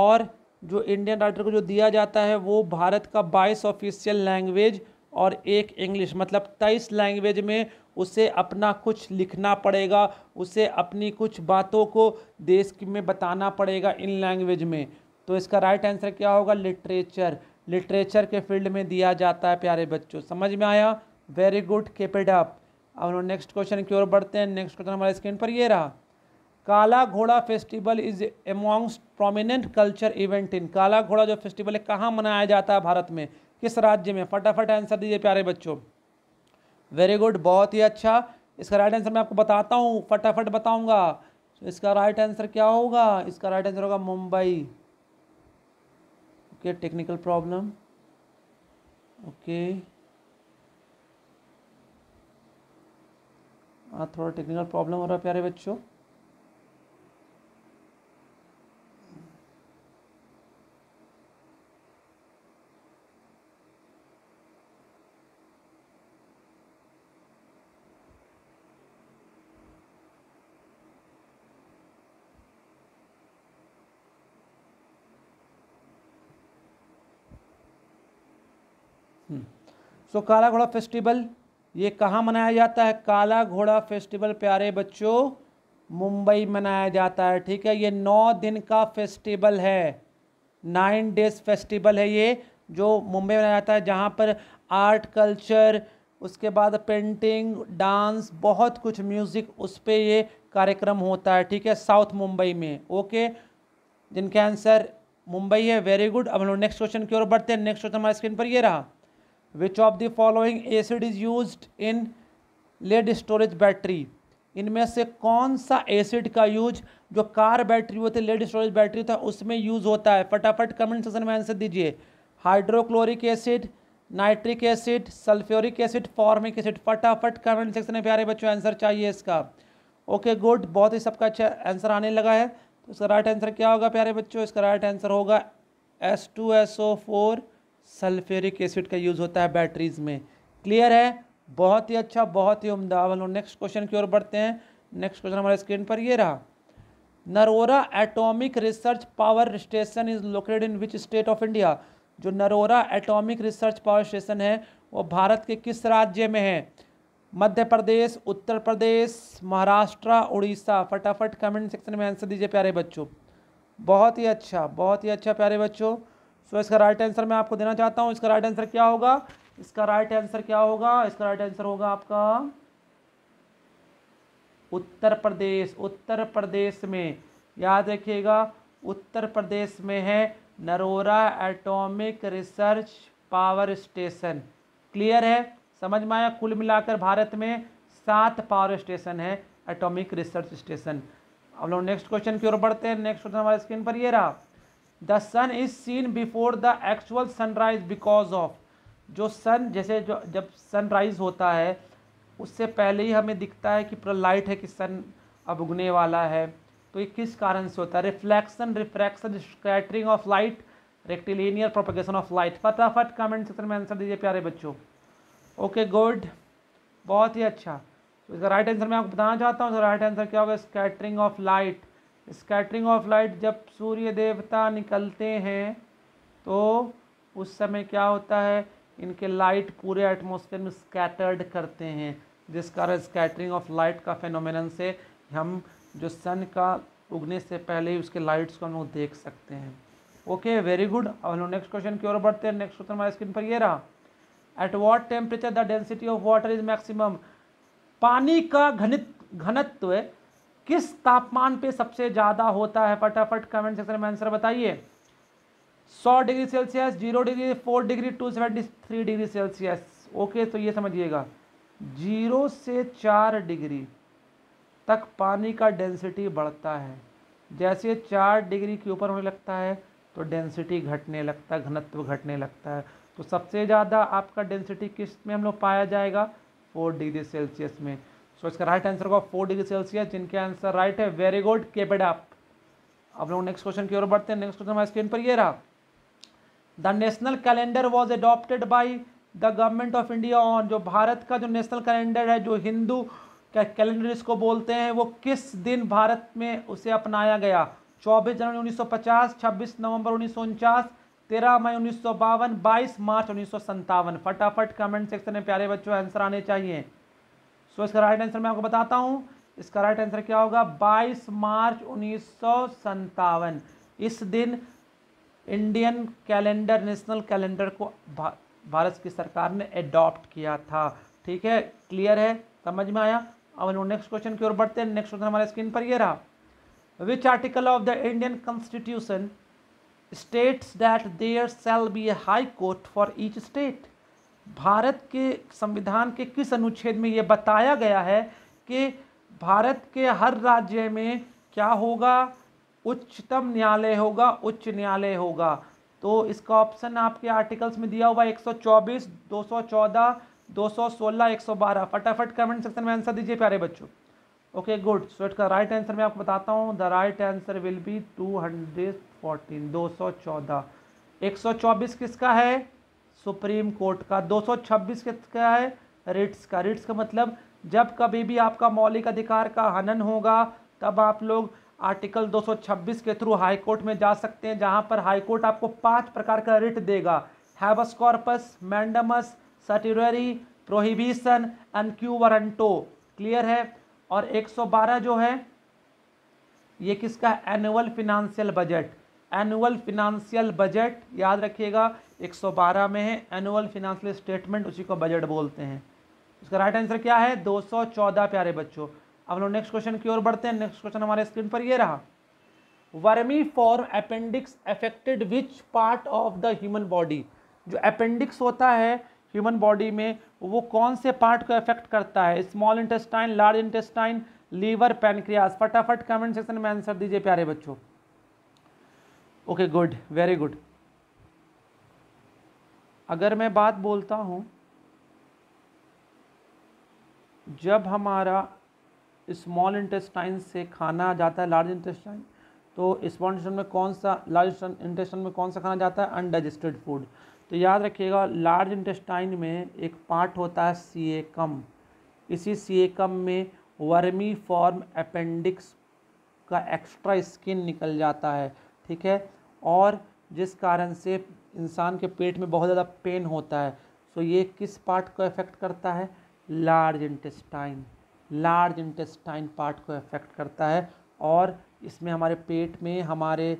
और जो इंडियन राइटर को जो दिया जाता है वो भारत का बाईस ऑफिशियल लैंग्वेज और एक इंग्लिश मतलब तेईस लैंग्वेज में उसे अपना कुछ लिखना पड़ेगा उसे अपनी कुछ बातों को देश में बताना पड़ेगा इन लैंग्वेज में तो इसका राइट आंसर क्या होगा लिटरेचर लिटरेचर के फील्ड में दिया जाता है प्यारे बच्चों समझ में आया वेरी गुड केपेड अप अब हम नेक्स्ट क्वेश्चन की ओर बढ़ते हैं नेक्स्ट क्वेश्चन हमारे स्क्रीन पर ये रहा Kala Ghoda festival is amongst prominent culture event in Kala Ghoda जो फेस्टिवल है कहाँ मनाया जाता है भारत में किस राज्य में फटाफट आंसर दीजिए प्यारे बच्चों वेरी गुड बहुत ही अच्छा इसका राइट आंसर मैं आपको बताता हूँ फटाफट बताऊँगा तो इसका राइट आंसर क्या होगा इसका राइट आंसर होगा Mumbai okay technical problem okay थोड़ा टेक्निकल प्रॉब्लम हो रहा है प्यारे बच्चों सो so, काला घोड़ा फेस्टिवल ये कहाँ मनाया जाता है काला घोड़ा फेस्टिवल प्यारे बच्चों मुंबई मनाया जाता है ठीक है ये नौ दिन का फेस्टिवल है नाइन डेज फेस्टिवल है ये जो मुंबई मनाया जाता है जहाँ पर आर्ट कल्चर उसके बाद पेंटिंग डांस बहुत कुछ म्यूज़िक उस पर ये कार्यक्रम होता है ठीक है साउथ मुंबई में ओके जिनका आंसर मुंबई है वेरी गुड अब हम लोग नेक्स्ट क्वेश्चन की ओर बढ़ते हैं नेक्स्ट क्वेश्चन हमारे स्क्रीन पर ये रहा which of the following acid is use in lead storage battery इनमें से कौन सा एसिड का यूज जो कार बैटरी होती है लेड स्टोरेज बैटरी होता है उसमें यूज होता है फटाफट कमेंट सेक्शन में आंसर दीजिए hydrochloric acid nitric acid sulphuric acid formic acid फटाफट कमेंट सेक्शन में प्यारे बच्चों आंसर चाहिए इसका ओके गुड बहुत ही सबका अच्छा आंसर आने लगा है तो इसका राइट आंसर क्या होगा प्यारे बच्चों इसका राइट आंसर होगा S two S O four sulphuric acid का यूज़ होता है बैटरीज़ में क्लियर है बहुत ही अच्छा बहुत ही उमदा अब नेक्स्ट क्वेश्चन की ओर बढ़ते हैं नेक्स्ट क्वेश्चन हमारे स्क्रीन पर ये रहा Narora atomic research power station is located in which state of India जो Narora atomic research power station है वो भारत के किस राज्य में है मध्य प्रदेश उत्तर प्रदेश महाराष्ट्र उड़ीसा फटाफट कमेंट सेक्शन में आंसर दीजिए प्यारे बच्चों बहुत ही अच्छा बहुत ही अच्छा प्यारे बच्चों सो so, इसका राइट आंसर मैं आपको देना चाहता हूँ इसका राइट आंसर क्या होगा इसका राइट आंसर क्या होगा इसका राइट आंसर होगा आपका उत्तर प्रदेश उत्तर प्रदेश में याद रखिएगा उत्तर प्रदेश में है Narora atomic research power station clear है समझ में आया कुल मिलाकर भारत में सात पावर स्टेशन है एटॉमिक रिसर्च स्टेशन अब लोग नेक्स्ट क्वेश्चन की ओर बढ़ते हैं नेक्स्ट क्वेश्चन हमारे स्क्रीन पर ये रहा the sun is seen before the actual sunrise because of जो सन जैसे जो जब सनराइज होता है उससे पहले ही हमें दिखता है कि पूरा लाइट है कि सन अब उगने वाला है तो ये किस कारण से होता है reflection refraction scattering of light rectilinear propagation of light फटाफट कमेंट सेक्शन में आंसर दीजिए प्यारे बच्चों ओके गुड बहुत ही अच्छा इसका राइट आंसर मैं आपको बताना चाहता हूँ राइट आंसर क्या होगा scattering of light scattering of light जब सूर्य देवता निकलते हैं तो उस समय क्या होता है इनके लाइट पूरे एटमॉस्फेयर में स्कैटर्ड करते हैं जिस कारण स्कैटरिंग ऑफ लाइट का फेनोमेन से हम जो सन का उगने से पहले ही उसके लाइट्स को हम लोग देख सकते हैं ओके वेरी गुड अब हम लोग नेक्स्ट क्वेश्चन की ओर बढ़ते हैं नेक्स्ट क्वेश्चन हमारे स्क्रीन पर ये रहा at what temperature the density of water is maximum पानी का घनित घनत्व किस तापमान पे सबसे ज़्यादा होता है फटाफट कमेंट सेक्शन में आंसर बताइए 100 degree Celsius zero degree four degree two seventy three degree Celsius okay तो ये समझिएगा जीरो से चार डिग्री तक पानी का डेंसिटी बढ़ता है जैसे चार डिग्री के ऊपर होने लगता है तो डेंसिटी घटने लगता है घनत्व घटने लगता है तो सबसे ज़्यादा आपका डेंसिटी किस में हम लोग पाया जाएगा फोर डिग्री सेल्सियस में सो इसका राइट आंसर होगा फोर डिग्री सेल्सियस जिनके आंसर राइट है वेरी गुड केपेड आप अप अब लोग नेक्स्ट क्वेश्चन की ओर बढ़ते हैं नेक्स्ट क्वेश्चन हमारे स्क्रीन पर ये रहा the national calendar was adopted by the government of India on जो भारत का जो नेशनल कैलेंडर है जो हिंदू क्या कैलेंडर इसको बोलते हैं वो किस दिन भारत में उसे अपनाया गया 24 जनवरी 1950 26 नवंबर उन्नीस सौ तेरह मई उन्नीस सौ बावन बाईस मार्च उन्नीस सौ फटाफट कमेंट सेक्शन में प्यारे बच्चों आंसर आने चाहिए सो इसका राइट आंसर मैं आपको बताता हूँ इसका राइट आंसर क्या होगा 22 मार्च उन्नीस इस दिन इंडियन कैलेंडर नेशनल कैलेंडर को भा, भारत की सरकार ने एडॉप्ट किया था ठीक है क्लियर है समझ में आया अब हम नेक्स्ट क्वेश्चन की ओर बढ़ते हैं नेक्स्ट क्वेश्चन हमारे स्क्रीन पर ये रहा which article of the Indian constitution states that there shall be a high court for each state Bharat के संविधान के किस अनुच्छेद में ये बताया गया है कि भारत के हर राज्य में क्या होगा उच्चतम न्यायालय होगा उच्च न्यायालय होगा तो इसका ऑप्शन आपके आर्टिकल्स में दिया हुआ 124, 214, 216, 112 फटाफट कमेंट सेक्शन में आंसर दीजिए प्यारे बच्चों ओके गुड सो इट का राइट आंसर मैं आपको बताता हूँ the right answer will be 214, 214, 124 किसका है सुप्रीम कोर्ट का 226 क्या है रिट्स का रिट्स का मतलब जब कभी भी आपका मौलिक अधिकार का हनन होगा तब आप लोग आर्टिकल 226 के थ्रू हाई कोर्ट में जा सकते हैं जहां पर हाई कोर्ट आपको पांच प्रकार का रिट देगा habeas mandamus certiorari prohibition and quo warranto clear है और 112 जो है ये किसका annual financial budget annual financial budget याद रखिएगा 112 में है एनुअल फिनंशियल स्टेटमेंट उसी को बजट बोलते हैं इसका राइट आंसर क्या है 214 प्यारे बच्चों अब लोग नेक्स्ट क्वेश्चन की ओर बढ़ते हैं नेक्स्ट क्वेश्चन हमारे स्क्रीन पर ये रहा vermiform appendix affected which part of the human body जो अपेंडिक्स होता है ह्यूमन बॉडी में वो कौन से पार्ट को अफेक्ट करता है small intestine large intestine liver pancreas फटाफट कमेंट सेक्शन में आंसर दीजिए प्यारे बच्चों ओके गुड वेरी गुड अगर मैं बात बोलता हूँ जब हमारा स्मॉल इंटेस्टाइन से खाना जाता है लार्ज इंटेस्टाइन तो स्मॉल इंटेस्टाइन में कौन सा लार्ज इंटेस्टाइन में कौन सा खाना जाता है अनडाइजेस्टेड फूड तो याद रखिएगा लार्ज इंटेस्टाइन में एक पार्ट होता है सी ए कम इसी सी ए कम में वर्मी फॉर्म अपेंडिक्स का एक्स्ट्रा स्किन निकल जाता है ठीक है और जिस कारण से इंसान के पेट में बहुत ज़्यादा पेन होता है सो तो ये किस पार्ट को इफ़ेक्ट करता है large intestine large intestine part को इफ़ेक्ट करता है और इसमें हमारे पेट में हमारे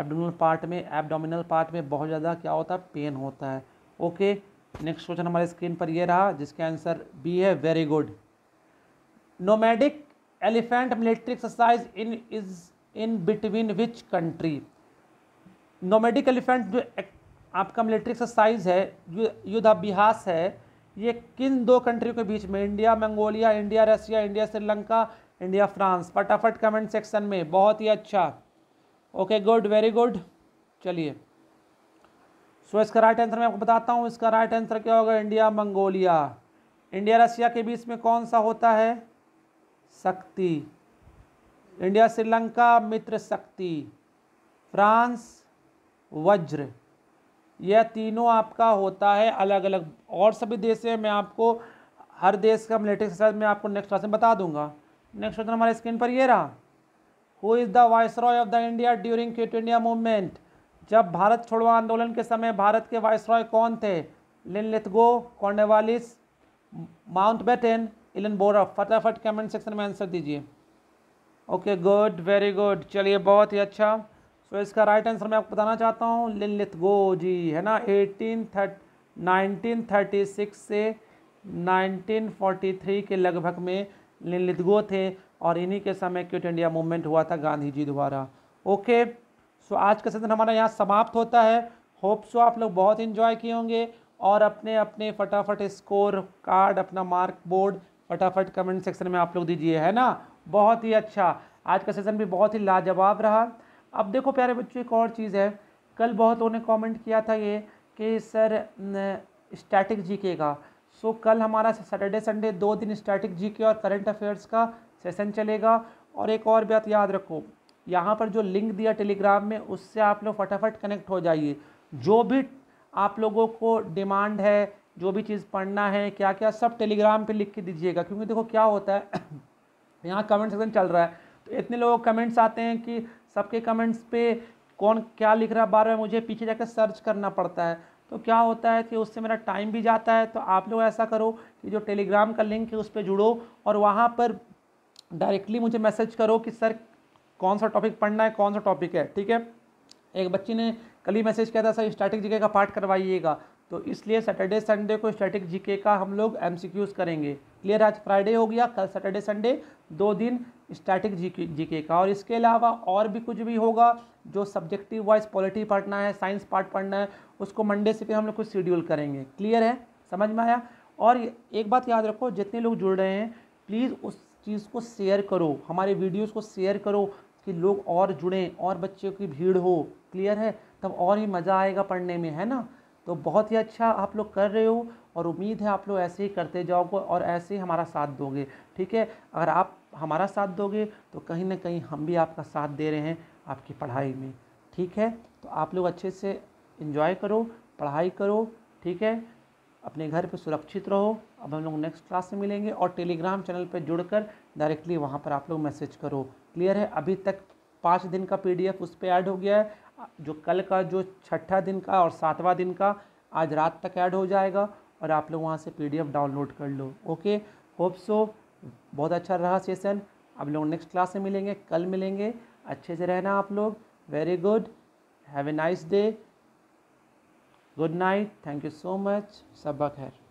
एबडोमिनल पार्ट में एबडोमिनल पार्ट में बहुत ज़्यादा क्या होता है पेन होता है ओके नेक्स्ट क्वेश्चन हमारे स्क्रीन पर ये रहा जिसका आंसर बी है very good nomadic elephant military exercise in is in between which country nomadic elephant जो आपका मिलिट्री एक्सरसाइज है युद्ध अभ्यास है ये किन दो कंट्री के बीच में India Mongolia India Russia India Sri Lanka India France फटाफट कमेंट सेक्शन में बहुत ही अच्छा ओके गुड वेरी गुड चलिए सो इसका राइट आंसर मैं आपको बताता हूँ इसका राइट आंसर क्या होगा इंडिया मंगोलिया इंडिया रसिया के बीच में कौन सा होता है शक्ति इंडिया श्रीलंका मित्र शक्ति फ्रांस वज्र यह तीनों आपका होता है अलग अलग और सभी देश है मैं आपको हर देश का मिलिट्री एक्सरसाइज मैं आपको नेक्स्ट क्लास में बता दूंगा नेक्स्ट क्वेश्चन हमारे स्क्रीन पर ये रहा who is the viceroy of the India during quit India movement जब भारत छोड़ो आंदोलन के समय भारत के वाइस रॉय कौन थे Linlithgow Cornwallis Mountbatten Ellenborough फटाफट कमेंट सेक्शन में आंसर दीजिए ओके गुड वेरी गुड चलिए बहुत ही अच्छा सो तो so, इसका राइट आंसर मैं आपको बताना चाहता हूँ लिलित गो जी है ना eighteen thirty nineteen thirty six से नाइनटीन फोर्टी थ्री के लगभग में गो थे और इन्हीं के समय क्विट इंडिया मूवमेंट हुआ था गांधी जी द्वारा ओके सो आज का सेशन हमारा यहाँ समाप्त होता है होप सो आप लोग बहुत इन्जॉय किए होंगे और अपने अपने फटाफट स्कोर कार्ड अपना मार्क बोर्ड फटाफट कमेंट सेक्शन में आप लोग दीजिए है ना बहुत ही अच्छा आज का सेशन भी बहुत ही लाजवाब रहा अब देखो प्यारे बच्चों एक और चीज़ है कल बहुत ने कमेंट किया था ये कि सर स्टैटिक जीके का सो कल हमारा सैटरडे संडे दो दिन स्टैटिक जीके और करंट अफेयर्स का सेशन चलेगा और एक और बात याद रखो यहाँ पर जो लिंक दिया टेलीग्राम में उससे आप लोग फटाफट कनेक्ट हो जाइए जो भी आप लोगों को डिमांड है जो भी चीज़ पढ़ना है क्या क्या सब टेलीग्राम पे लिख के दीजिएगा क्योंकि देखो क्या होता है [coughs] यहाँ कमेंट सेक्शन चल रहा है तो इतने लोगों कमेंट्स आते हैं कि सबके कमेंट्स पे कौन क्या लिख रहा है बार बार मुझे पीछे जाकर सर्च करना पड़ता है तो क्या होता है कि उससे मेरा टाइम भी जाता है तो आप लोग ऐसा करो कि जो टेलीग्राम का लिंक है उस पर जुड़ो और वहाँ पर डायरेक्टली मुझे मैसेज करो कि सर कौन सा टॉपिक पढ़ना है कौन सा टॉपिक है ठीक है एक बच्ची ने कल ही मैसेज किया था सर स्टैटिक जीके का पार्ट करवाइएगा तो इसलिए सैटरडे संडे को स्टैटिक जीके का हम लोग एमसीक्यूज करेंगे क्लियर आज फ्राइडे हो गया कल सैटरडे संडे दो दिन स्टैटिक जीके का और इसके अलावा और भी कुछ भी होगा जो सब्जेक्टिव वाइज पॉलिटी पढ़ना है साइंस पार्ट पढ़ना है उसको मंडे से फिर हम लोग कुछ शेड्यूल करेंगे क्लियर है समझ में आया और एक बात याद रखो जितने लोग जुड़ रहे हैं प्लीज़ उस चीज़ को शेयर करो हमारे वीडियोज़ को शेयर करो कि लोग और जुड़ें और बच्चों की भीड़ हो क्लियर है तब और ही मज़ा आएगा पढ़ने में है ना तो बहुत ही अच्छा आप लोग कर रहे हो और उम्मीद है आप लोग ऐसे ही करते जाओगे और ऐसे ही हमारा साथ दोगे ठीक है अगर आप हमारा साथ दोगे तो कहीं ना कहीं हम भी आपका साथ दे रहे हैं आपकी पढ़ाई में ठीक है तो आप लोग अच्छे से इन्जॉय करो पढ़ाई करो ठीक है अपने घर पे सुरक्षित रहो अब हम लोग नेक्स्ट क्लास में मिलेंगे और टेलीग्राम चैनल पे जुड़कर डायरेक्टली वहाँ पर आप लोग मैसेज करो क्लियर है अभी तक पाँच दिन का पीडीएफ उस पर ऐड हो गया है जो कल का जो छठा दिन का और सातवां दिन का आज रात तक ऐड हो जाएगा और आप लोग वहाँ से पी डाउनलोड कर लो ओके होप सो बहुत अच्छा रहा सेशन आप लोग नेक्स्ट क्लास में मिलेंगे कल मिलेंगे अच्छे से रहना आप लोग very good have a nice day good night thank you so much सब है